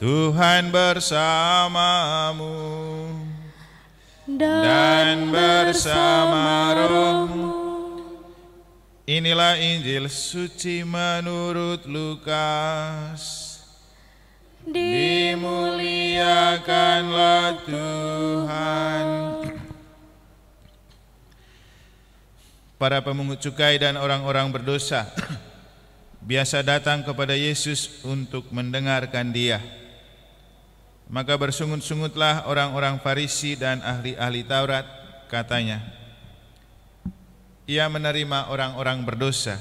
Tuhan bersamamu dan bersama rohmu. Inilah Injil suci menurut Lukas. Dimuliakanlah Tuhan. Para pemungut cukai dan orang-orang berdosa biasa datang kepada Yesus untuk mendengarkan Dia maka bersungut-sungutlah orang-orang Farisi dan ahli-ahli Taurat, katanya. Ia menerima orang-orang berdosa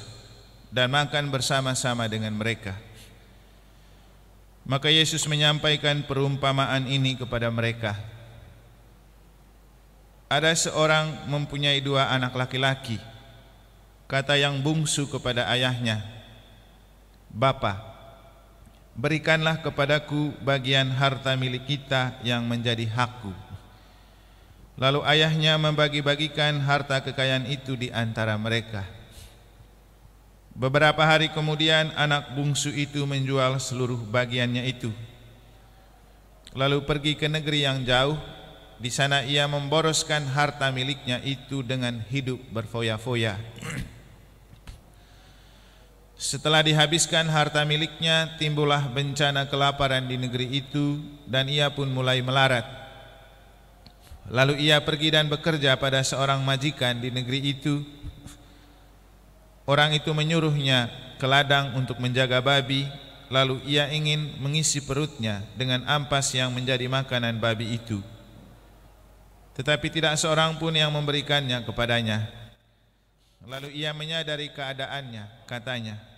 dan makan bersama-sama dengan mereka. Maka Yesus menyampaikan perumpamaan ini kepada mereka. Ada seorang mempunyai dua anak laki-laki. Kata yang bungsu kepada ayahnya, "Bapak, Berikanlah kepadaku bagian harta milik kita yang menjadi hakku. Lalu ayahnya membagi-bagikan harta kekayaan itu di antara mereka. Beberapa hari kemudian anak bungsu itu menjual seluruh bagiannya itu. Lalu pergi ke negeri yang jauh di sana ia memboroskan harta miliknya itu dengan hidup berfoya-foya. Setelah dihabiskan harta miliknya, timbullah bencana kelaparan di negeri itu dan ia pun mulai melarat. Lalu ia pergi dan bekerja pada seorang majikan di negeri itu. Orang itu menyuruhnya ke ladang untuk menjaga babi, lalu ia ingin mengisi perutnya dengan ampas yang menjadi makanan babi itu. Tetapi tidak seorang pun yang memberikannya kepadanya. Lalu ia menyadari keadaannya, katanya,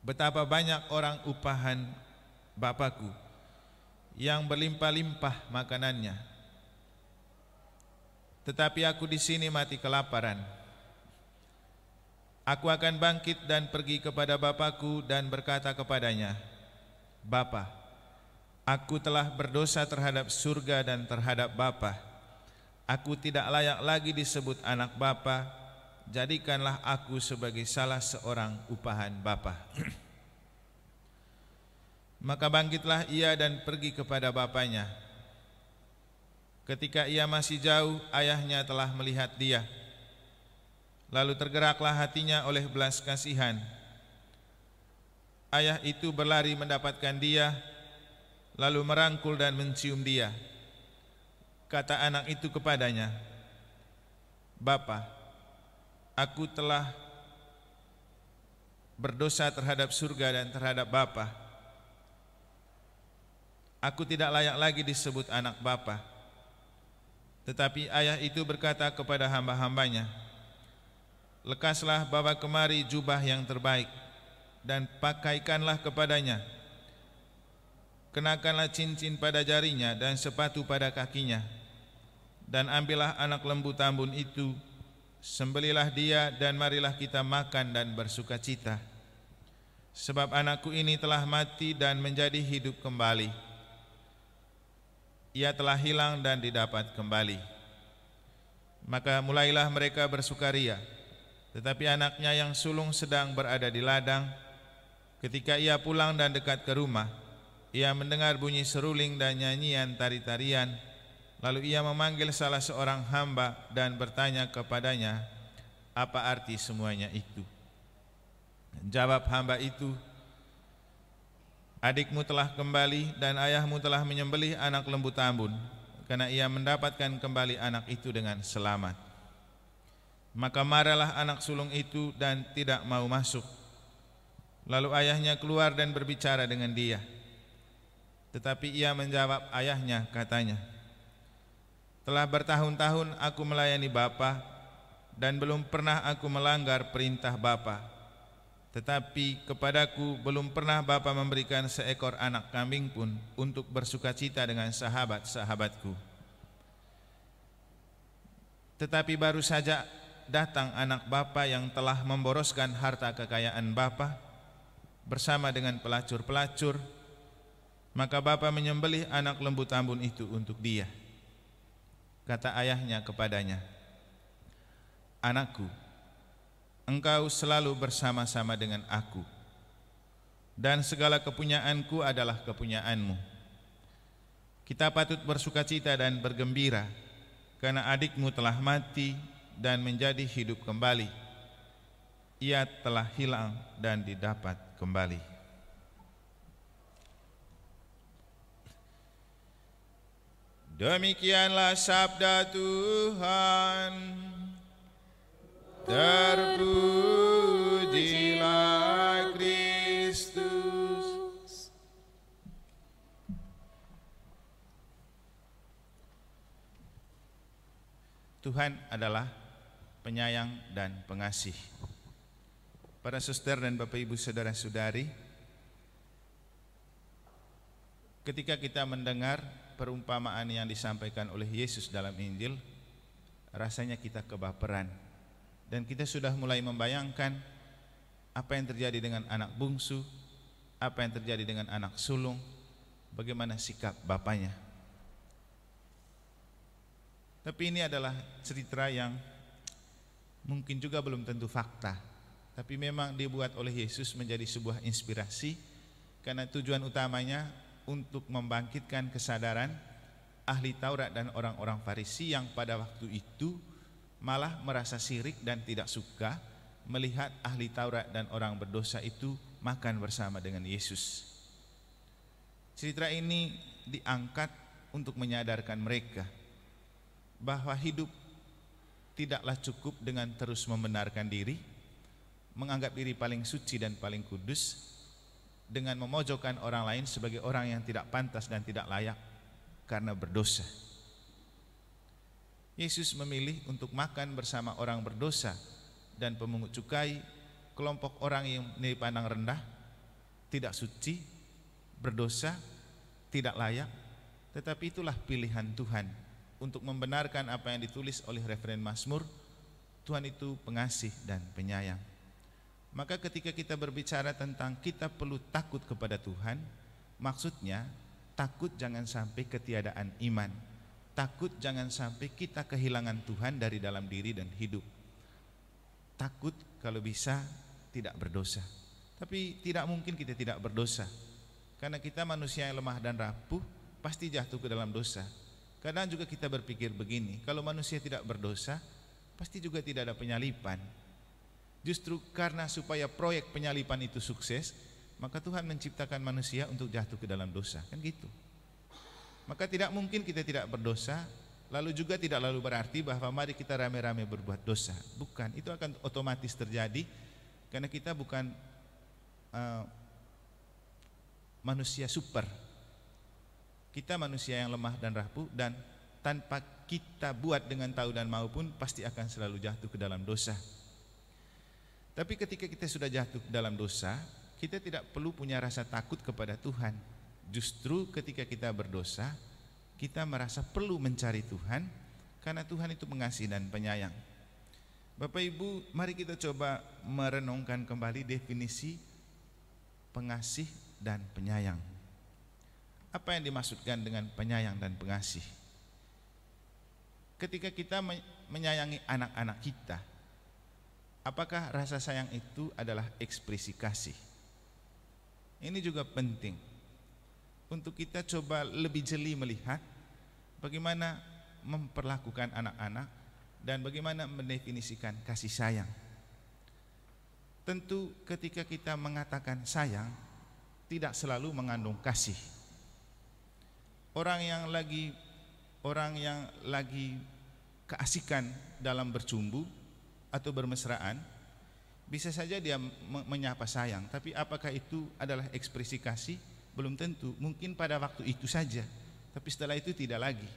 Betapa banyak orang upahan Bapakku yang berlimpah-limpah makanannya. Tetapi aku di sini mati kelaparan. Aku akan bangkit dan pergi kepada Bapakku dan berkata kepadanya, Bapa, aku telah berdosa terhadap surga dan terhadap Bapa. Aku tidak layak lagi disebut anak Bapa, jadikanlah aku sebagai salah seorang upahan bapa. Maka bangkitlah ia dan pergi kepada bapanya Ketika ia masih jauh, ayahnya telah melihat dia. Lalu tergeraklah hatinya oleh belas kasihan. Ayah itu berlari mendapatkan dia, lalu merangkul dan mencium dia. Kata anak itu kepadanya, "Bapak, aku telah berdosa terhadap surga dan terhadap Bapa. Aku tidak layak lagi disebut anak Bapa. Tetapi ayah itu berkata kepada hamba-hambanya, Lekaslah bawa kemari jubah yang terbaik dan pakaikanlah kepadanya. Kenakanlah cincin pada jarinya dan sepatu pada kakinya. Dan ambillah anak lembu tambun itu Sembelilah dia dan marilah kita makan dan bersuka cita Sebab anakku ini telah mati dan menjadi hidup kembali Ia telah hilang dan didapat kembali Maka mulailah mereka bersukaria Tetapi anaknya yang sulung sedang berada di ladang Ketika ia pulang dan dekat ke rumah Ia mendengar bunyi seruling dan nyanyian tari-tarian Lalu ia memanggil salah seorang hamba dan bertanya kepadanya, "Apa arti semuanya itu?" Jawab hamba itu, "Adikmu telah kembali dan ayahmu telah menyembelih anak lembu tambun, karena ia mendapatkan kembali anak itu dengan selamat." Maka marahlah anak sulung itu dan tidak mau masuk. Lalu ayahnya keluar dan berbicara dengan dia. Tetapi ia menjawab ayahnya katanya, telah bertahun-tahun aku melayani Bapa dan belum pernah aku melanggar perintah Bapa. Tetapi kepadaku belum pernah Bapa memberikan seekor anak kambing pun untuk bersuka cita dengan sahabat-sahabatku. Tetapi baru saja datang anak Bapa yang telah memboroskan harta kekayaan Bapa bersama dengan pelacur-pelacur, maka Bapa menyembelih anak lembu tambun itu untuk dia.' Kata ayahnya kepadanya, Anakku, engkau selalu bersama-sama dengan aku, dan segala kepunyaanku adalah kepunyaanmu. Kita patut bersuka cita dan bergembira, karena adikmu telah mati dan menjadi hidup kembali. Ia telah hilang dan didapat kembali. Demikianlah sabda Tuhan. Terpujilah Kristus. Tuhan adalah penyayang dan pengasih. Para suster dan Bapak Ibu saudara-saudari, ketika kita mendengar perumpamaan yang disampaikan oleh Yesus dalam Injil rasanya kita kebaperan dan kita sudah mulai membayangkan apa yang terjadi dengan anak bungsu, apa yang terjadi dengan anak sulung, bagaimana sikap bapaknya. Tapi ini adalah cerita yang mungkin juga belum tentu fakta, tapi memang dibuat oleh Yesus menjadi sebuah inspirasi karena tujuan utamanya untuk membangkitkan kesadaran ahli Taurat dan orang-orang Farisi yang pada waktu itu malah merasa sirik dan tidak suka melihat ahli Taurat dan orang berdosa itu makan bersama dengan Yesus. Cerita ini diangkat untuk menyadarkan mereka bahwa hidup tidaklah cukup dengan terus membenarkan diri, menganggap diri paling suci dan paling kudus, dengan memojokkan orang lain sebagai orang yang tidak pantas dan tidak layak karena berdosa. Yesus memilih untuk makan bersama orang berdosa dan pemungut cukai, kelompok orang yang dipandang rendah, tidak suci, berdosa, tidak layak, tetapi itulah pilihan Tuhan untuk membenarkan apa yang ditulis oleh referen Mazmur, Tuhan itu pengasih dan penyayang. Maka ketika kita berbicara tentang kita perlu takut kepada Tuhan, maksudnya takut jangan sampai ketiadaan iman. Takut jangan sampai kita kehilangan Tuhan dari dalam diri dan hidup. Takut kalau bisa tidak berdosa. Tapi tidak mungkin kita tidak berdosa. Karena kita manusia yang lemah dan rapuh pasti jatuh ke dalam dosa. Kadang juga kita berpikir begini, kalau manusia tidak berdosa, pasti juga tidak ada penyalipan. Justru karena supaya proyek penyalipan itu sukses, maka Tuhan menciptakan manusia untuk jatuh ke dalam dosa, kan gitu. Maka tidak mungkin kita tidak berdosa, lalu juga tidak lalu berarti bahwa mari kita rame-rame berbuat dosa. Bukan, itu akan otomatis terjadi karena kita bukan uh, manusia super. Kita manusia yang lemah dan rapuh dan tanpa kita buat dengan tahu dan mau pun pasti akan selalu jatuh ke dalam dosa. Tapi ketika kita sudah jatuh dalam dosa, kita tidak perlu punya rasa takut kepada Tuhan. Justru ketika kita berdosa, kita merasa perlu mencari Tuhan karena Tuhan itu mengasihi dan penyayang. Bapak Ibu, mari kita coba merenungkan kembali definisi pengasih dan penyayang. Apa yang dimaksudkan dengan penyayang dan pengasih? Ketika kita menyayangi anak-anak kita, Apakah rasa sayang itu adalah ekspresi kasih? Ini juga penting untuk kita coba lebih jeli melihat bagaimana memperlakukan anak-anak dan bagaimana mendefinisikan kasih sayang. Tentu ketika kita mengatakan sayang tidak selalu mengandung kasih. Orang yang lagi orang yang lagi keasikan dalam bercumbu atau bermesraan bisa saja dia menyapa sayang tapi apakah itu adalah ekspresi kasih belum tentu mungkin pada waktu itu saja tapi setelah itu tidak lagi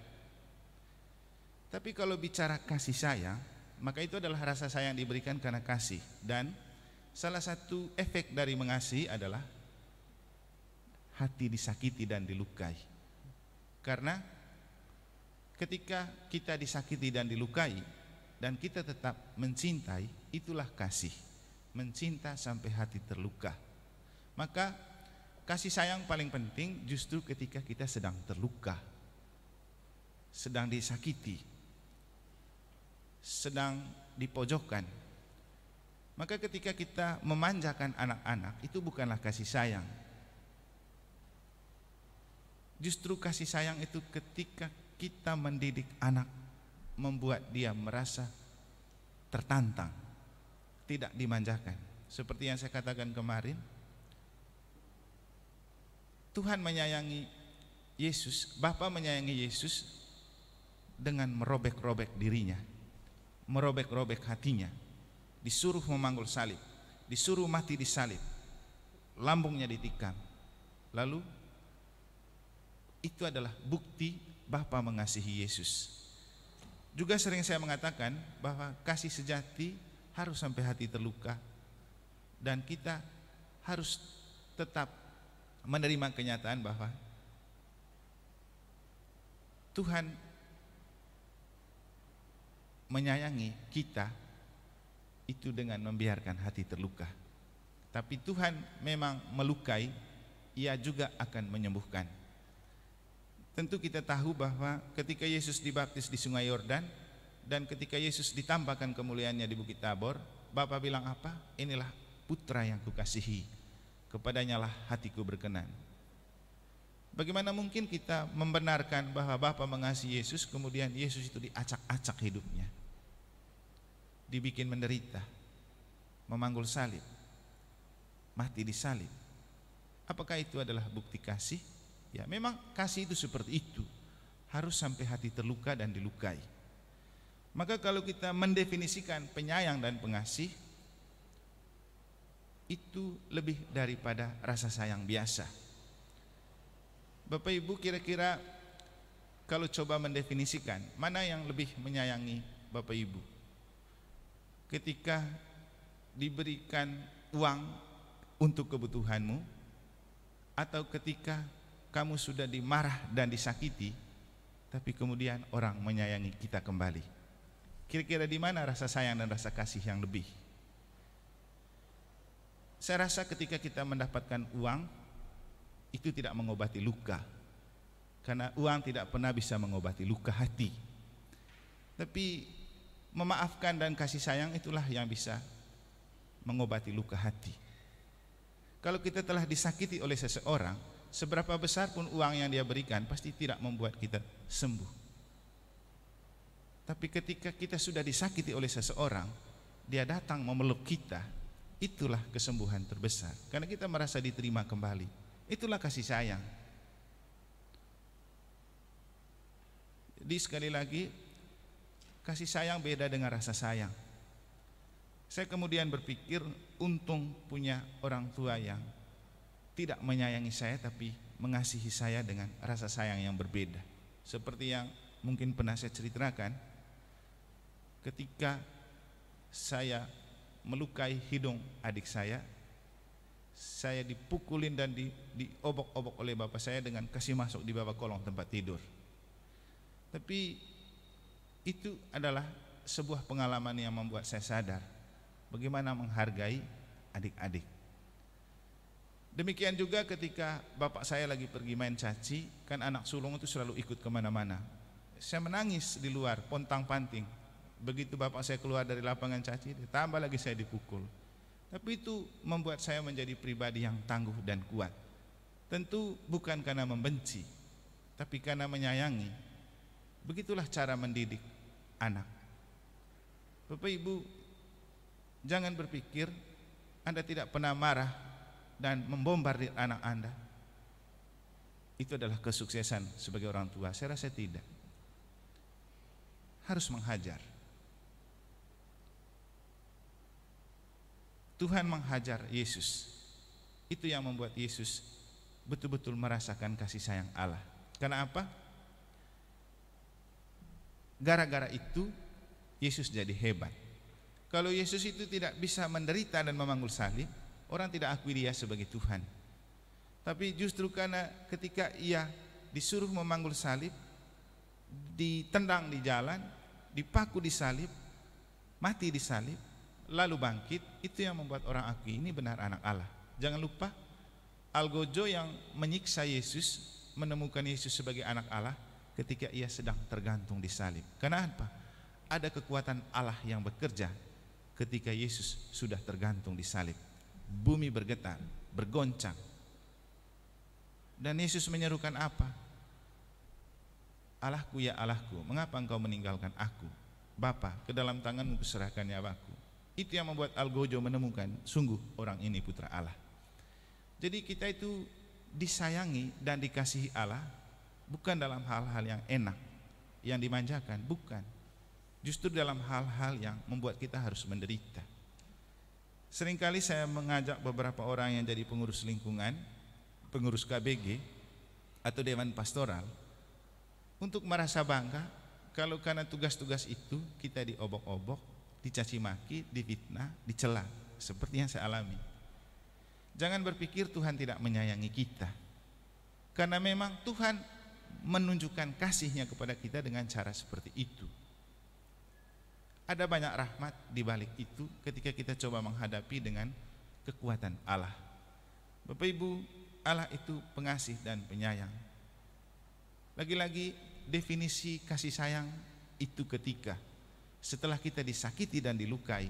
tapi kalau bicara kasih sayang maka itu adalah rasa sayang diberikan karena kasih dan salah satu efek dari mengasihi adalah hati disakiti dan dilukai karena ketika kita disakiti dan dilukai dan kita tetap mencintai, itulah kasih. Mencinta sampai hati terluka. Maka kasih sayang paling penting justru ketika kita sedang terluka. Sedang disakiti. Sedang dipojokkan. Maka ketika kita memanjakan anak-anak itu bukanlah kasih sayang. Justru kasih sayang itu ketika kita mendidik anak membuat dia merasa tertantang, tidak dimanjakan. Seperti yang saya katakan kemarin, Tuhan menyayangi Yesus, Bapa menyayangi Yesus dengan merobek-robek dirinya, merobek-robek hatinya, disuruh memanggul salib, disuruh mati di salib, lambungnya ditikam. Lalu itu adalah bukti Bapa mengasihi Yesus. Juga sering saya mengatakan bahwa kasih sejati harus sampai hati terluka dan kita harus tetap menerima kenyataan bahwa Tuhan menyayangi kita itu dengan membiarkan hati terluka. Tapi Tuhan memang melukai, ia juga akan menyembuhkan. Tentu kita tahu bahwa ketika Yesus dibaptis di Sungai Yordan dan ketika Yesus ditambahkan kemuliaannya di Bukit Tabor, Bapak bilang apa? Inilah putra yang kukasihi. Kepadanya lah hatiku berkenan. Bagaimana mungkin kita membenarkan bahwa Bapak mengasihi Yesus kemudian Yesus itu diacak-acak hidupnya. Dibikin menderita, memanggul salib, mati di salib. Apakah itu adalah bukti kasih? Ya, memang kasih itu seperti itu. Harus sampai hati terluka dan dilukai. Maka kalau kita mendefinisikan penyayang dan pengasih itu lebih daripada rasa sayang biasa. Bapak Ibu kira-kira kalau coba mendefinisikan mana yang lebih menyayangi Bapak Ibu? Ketika diberikan uang untuk kebutuhanmu atau ketika kamu sudah dimarah dan disakiti, tapi kemudian orang menyayangi kita kembali. Kira-kira di mana rasa sayang dan rasa kasih yang lebih? Saya rasa ketika kita mendapatkan uang, itu tidak mengobati luka. Karena uang tidak pernah bisa mengobati luka hati. Tapi memaafkan dan kasih sayang itulah yang bisa mengobati luka hati. Kalau kita telah disakiti oleh seseorang, seberapa besar pun uang yang dia berikan pasti tidak membuat kita sembuh. Tapi ketika kita sudah disakiti oleh seseorang, dia datang memeluk kita, itulah kesembuhan terbesar. Karena kita merasa diterima kembali. Itulah kasih sayang. Jadi sekali lagi, kasih sayang beda dengan rasa sayang. Saya kemudian berpikir untung punya orang tua yang tidak menyayangi saya tapi mengasihi saya dengan rasa sayang yang berbeda. Seperti yang mungkin pernah saya ceritakan, ketika saya melukai hidung adik saya, saya dipukulin dan di, diobok-obok oleh bapak saya dengan kasih masuk di bawah kolong tempat tidur. Tapi itu adalah sebuah pengalaman yang membuat saya sadar bagaimana menghargai adik-adik. Demikian juga ketika bapak saya lagi pergi main caci, kan anak sulung itu selalu ikut kemana-mana. Saya menangis di luar, pontang panting. Begitu bapak saya keluar dari lapangan caci, ditambah lagi saya dipukul. Tapi itu membuat saya menjadi pribadi yang tangguh dan kuat. Tentu bukan karena membenci, tapi karena menyayangi. Begitulah cara mendidik anak. Bapak Ibu, jangan berpikir Anda tidak pernah marah dan membombardir anak Anda itu adalah kesuksesan sebagai orang tua? Saya rasa tidak. Harus menghajar. Tuhan menghajar Yesus. Itu yang membuat Yesus betul-betul merasakan kasih sayang Allah. Karena apa? Gara-gara itu Yesus jadi hebat. Kalau Yesus itu tidak bisa menderita dan memanggul salib, orang tidak akui dia sebagai Tuhan. Tapi justru karena ketika ia disuruh memanggul salib, ditendang di jalan, dipaku di salib, mati di salib, lalu bangkit, itu yang membuat orang akui ini benar anak Allah. Jangan lupa Algojo yang menyiksa Yesus menemukan Yesus sebagai anak Allah ketika ia sedang tergantung di salib. Karena apa? Ada kekuatan Allah yang bekerja ketika Yesus sudah tergantung di salib bumi bergetar, bergoncang. Dan Yesus menyerukan apa? Allahku ya Allahku, mengapa engkau meninggalkan aku? Bapa, ke dalam tanganmu kuserahkan nyawaku. Itu yang membuat Algojo menemukan, sungguh orang ini putra Allah. Jadi kita itu disayangi dan dikasihi Allah bukan dalam hal-hal yang enak, yang dimanjakan, bukan. Justru dalam hal-hal yang membuat kita harus menderita. Seringkali saya mengajak beberapa orang yang jadi pengurus lingkungan, pengurus KBG atau dewan pastoral untuk merasa bangga kalau karena tugas-tugas itu kita diobok-obok, dicaci maki, difitnah, dicela seperti yang saya alami. Jangan berpikir Tuhan tidak menyayangi kita. Karena memang Tuhan menunjukkan kasihnya kepada kita dengan cara seperti itu. Ada banyak rahmat di balik itu ketika kita coba menghadapi dengan kekuatan Allah. Bapak Ibu, Allah itu pengasih dan penyayang. Lagi-lagi definisi kasih sayang itu ketika setelah kita disakiti dan dilukai,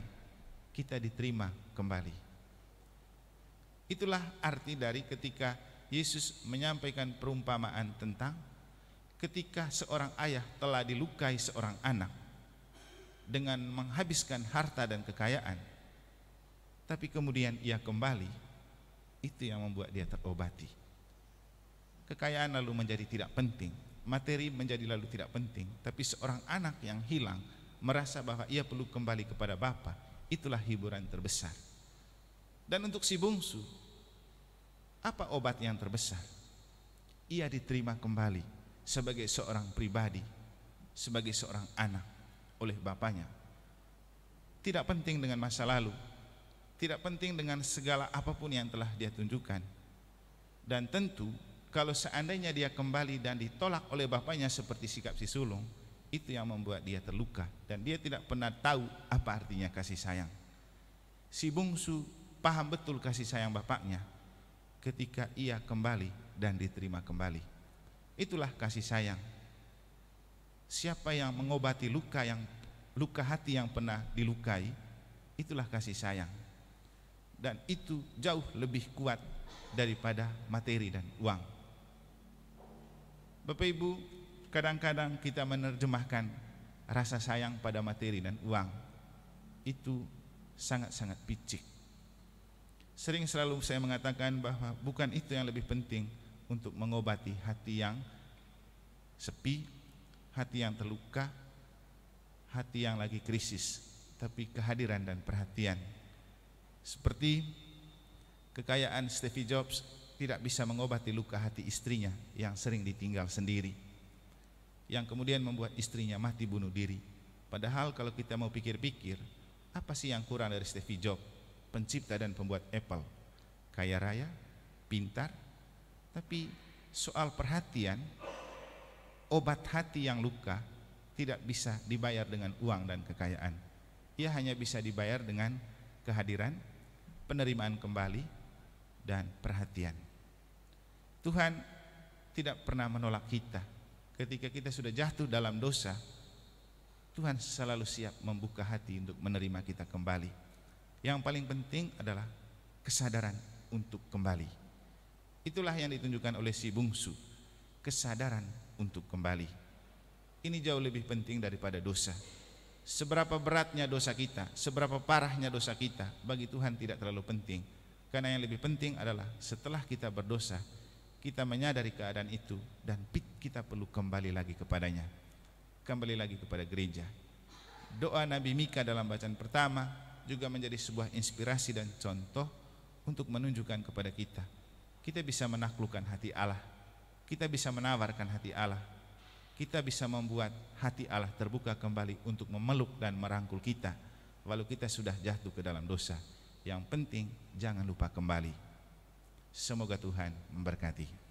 kita diterima kembali. Itulah arti dari ketika Yesus menyampaikan perumpamaan tentang ketika seorang ayah telah dilukai seorang anak dengan menghabiskan harta dan kekayaan tapi kemudian ia kembali itu yang membuat dia terobati kekayaan lalu menjadi tidak penting materi menjadi lalu tidak penting tapi seorang anak yang hilang merasa bahwa ia perlu kembali kepada bapa itulah hiburan terbesar dan untuk si bungsu apa obat yang terbesar ia diterima kembali sebagai seorang pribadi sebagai seorang anak oleh bapaknya. Tidak penting dengan masa lalu, tidak penting dengan segala apapun yang telah dia tunjukkan. Dan tentu kalau seandainya dia kembali dan ditolak oleh bapaknya seperti sikap si sulung, itu yang membuat dia terluka dan dia tidak pernah tahu apa artinya kasih sayang. Si bungsu paham betul kasih sayang bapaknya ketika ia kembali dan diterima kembali. Itulah kasih sayang siapa yang mengobati luka yang luka hati yang pernah dilukai itulah kasih sayang dan itu jauh lebih kuat daripada materi dan uang Bapak Ibu kadang-kadang kita menerjemahkan rasa sayang pada materi dan uang itu sangat-sangat picik sering selalu saya mengatakan bahwa bukan itu yang lebih penting untuk mengobati hati yang sepi hati yang terluka, hati yang lagi krisis, tapi kehadiran dan perhatian. Seperti kekayaan Steve Jobs tidak bisa mengobati luka hati istrinya yang sering ditinggal sendiri. Yang kemudian membuat istrinya mati bunuh diri. Padahal kalau kita mau pikir-pikir, apa sih yang kurang dari Steve Jobs, pencipta dan pembuat Apple? Kaya raya, pintar, tapi soal perhatian obat hati yang luka tidak bisa dibayar dengan uang dan kekayaan. Ia hanya bisa dibayar dengan kehadiran, penerimaan kembali, dan perhatian. Tuhan tidak pernah menolak kita. Ketika kita sudah jatuh dalam dosa, Tuhan selalu siap membuka hati untuk menerima kita kembali. Yang paling penting adalah kesadaran untuk kembali. Itulah yang ditunjukkan oleh si bungsu, kesadaran untuk kembali. Ini jauh lebih penting daripada dosa. Seberapa beratnya dosa kita, seberapa parahnya dosa kita, bagi Tuhan tidak terlalu penting. Karena yang lebih penting adalah setelah kita berdosa, kita menyadari keadaan itu dan kita perlu kembali lagi kepadanya. Kembali lagi kepada gereja. Doa Nabi Mika dalam bacaan pertama juga menjadi sebuah inspirasi dan contoh untuk menunjukkan kepada kita kita bisa menaklukkan hati Allah kita bisa menawarkan hati Allah. Kita bisa membuat hati Allah terbuka kembali untuk memeluk dan merangkul kita walau kita sudah jatuh ke dalam dosa. Yang penting jangan lupa kembali. Semoga Tuhan memberkati.